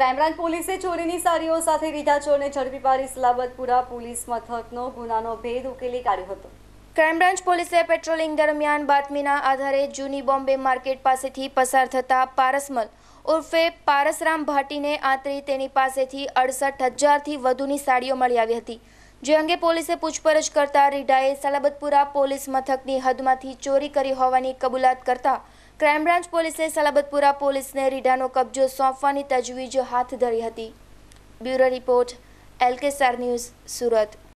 crime branch પોલીસે ચોરીની સારીઓ સાથે રીઢા ચોરને ઝડપી પાડી સલાબતપુરા પોલીસ મથકનો ગુનાનો ભેદ ઉકેલી કાઢ્યો હતો ક્રાઇમબ્રાન્ચ પોલીસે પેટ્રોલિંગ દરમિયાન બાતમીના આધારે જૂની બોમ્બે માર્કેટ પાસેથી પસાર થતા પારસમલ ઉર્ફે પારસરામ ભાટીને આંતરી તેની પાસેથી અડસઠ હજારથી વધુની સાડીઓ મળી આવી હતી જે અંગે પોલીસે પૂછપરછ કરતા રીઢાએ સલાબતપુરા પોલીસ મથકની હદમાંથી ચોરી કરી હોવાની કબૂલાત કરતા ક્રાઇમ બ્રાન્ચ પોલીસે સલાબતપુરા પોલીસને રીડાનો કબજો સોંપવાની તજવીજ હાથ ધરી હતી bureau report L K sir news Surat